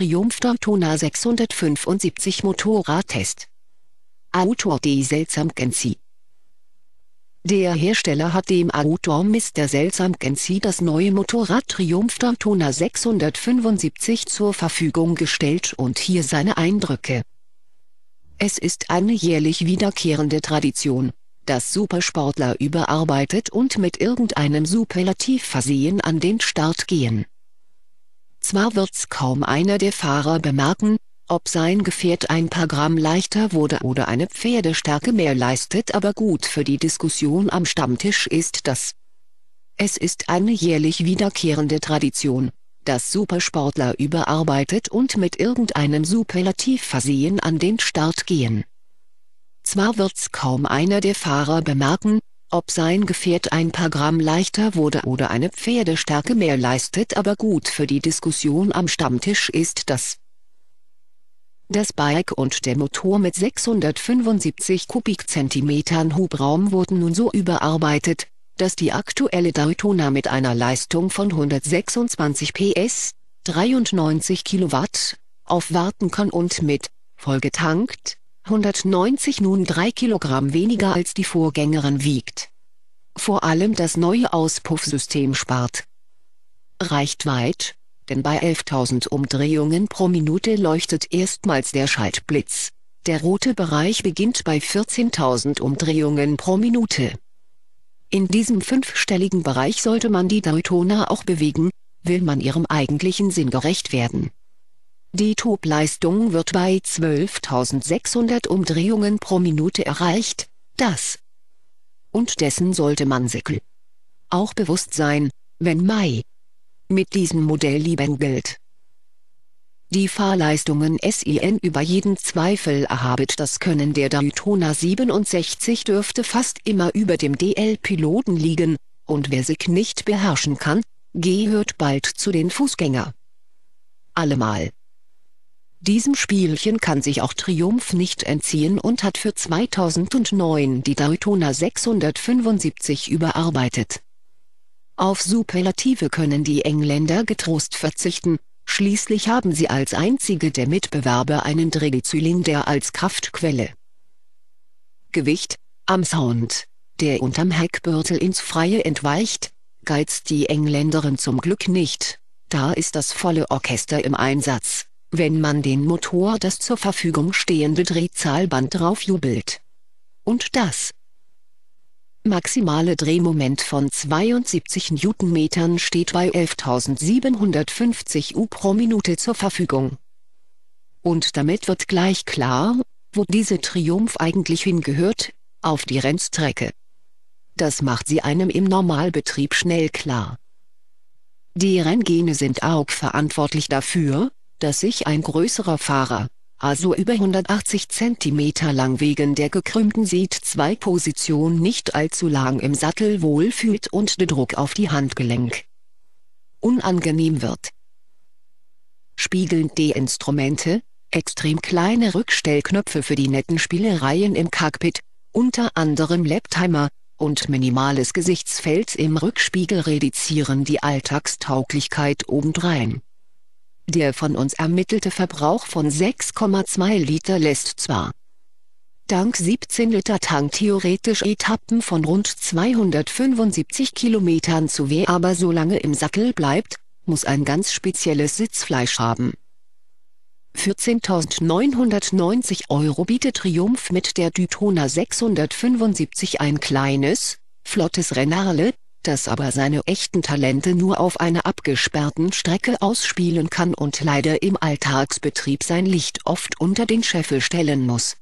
Triumph Daytona 675 Motorradtest. Autor Diesel Samkensi der Hersteller hat dem Autor Mr. Seltsam Gensi das neue Motorrad Triumph Daytona 675 zur Verfügung gestellt und hier seine Eindrücke. Es ist eine jährlich wiederkehrende Tradition, dass Supersportler überarbeitet und mit irgendeinem Superlativ versehen an den Start gehen. Zwar wird's kaum einer der Fahrer bemerken, ob sein Gefährt ein paar Gramm leichter wurde oder eine Pferdestärke mehr leistet aber gut für die Diskussion am Stammtisch ist das. Es ist eine jährlich wiederkehrende Tradition, dass Supersportler überarbeitet und mit irgendeinem Superlativ versehen an den Start gehen. Zwar wird's kaum einer der Fahrer bemerken, ob sein Gefährt ein paar Gramm leichter wurde oder eine Pferdestärke mehr leistet aber gut für die Diskussion am Stammtisch ist das. Das Bike und der Motor mit 675 Kubikzentimetern Hubraum wurden nun so überarbeitet, dass die aktuelle Daytona mit einer Leistung von 126 PS, 93 Kilowatt, aufwarten kann und mit, vollgetankt, 190 nun 3 Kilogramm weniger als die Vorgängerin wiegt. Vor allem das neue Auspuffsystem spart Reicht weit, denn bei 11.000 Umdrehungen pro Minute leuchtet erstmals der Schaltblitz. Der rote Bereich beginnt bei 14.000 Umdrehungen pro Minute. In diesem fünfstelligen Bereich sollte man die Daytona auch bewegen, will man ihrem eigentlichen Sinn gerecht werden. Die Tubleistung wird bei 12.600 Umdrehungen pro Minute erreicht, das und dessen sollte man sich auch bewusst sein, wenn Mai mit diesem Modell lieben gilt. Die Fahrleistungen SIN über jeden Zweifel erhabet das Können der Daytona 67 dürfte fast immer über dem DL-Piloten liegen, und wer sich nicht beherrschen kann, gehört bald zu den Fußgänger. Allemal. Diesem Spielchen kann sich auch Triumph nicht entziehen und hat für 2009 die Daytona 675 überarbeitet. Auf Superlative können die Engländer getrost verzichten, schließlich haben sie als einzige der Mitbewerber einen Drehzylinder als Kraftquelle. Gewicht, am Sound, der unterm Heckbürtel ins Freie entweicht, geizt die Engländerin zum Glück nicht, da ist das volle Orchester im Einsatz wenn man den Motor das zur Verfügung stehende Drehzahlband draufjubelt. Und das maximale Drehmoment von 72 Newtonmetern steht bei 11.750 U pro Minute zur Verfügung. Und damit wird gleich klar, wo diese Triumph eigentlich hingehört, auf die Rennstrecke. Das macht sie einem im Normalbetrieb schnell klar. Die Renngene sind auch verantwortlich dafür, dass sich ein größerer Fahrer, also über 180 cm lang wegen der gekrümmten Seat-2-Position nicht allzu lang im Sattel wohlfühlt und der Druck auf die Handgelenk unangenehm wird. Spiegeln die Instrumente, extrem kleine Rückstellknöpfe für die netten Spielereien im Cockpit, unter anderem Laptimer, und minimales Gesichtsfeld im Rückspiegel reduzieren die Alltagstauglichkeit obendrein. Der von uns ermittelte Verbrauch von 6,2 Liter lässt zwar dank 17 Liter Tank theoretisch Etappen von rund 275 Kilometern zu weh aber so lange im Sattel bleibt, muss ein ganz spezielles Sitzfleisch haben. 14.990 Euro bietet Triumph mit der Dytona 675 ein kleines, flottes Rennerle, das aber seine echten Talente nur auf einer abgesperrten Strecke ausspielen kann und leider im Alltagsbetrieb sein Licht oft unter den Scheffel stellen muss.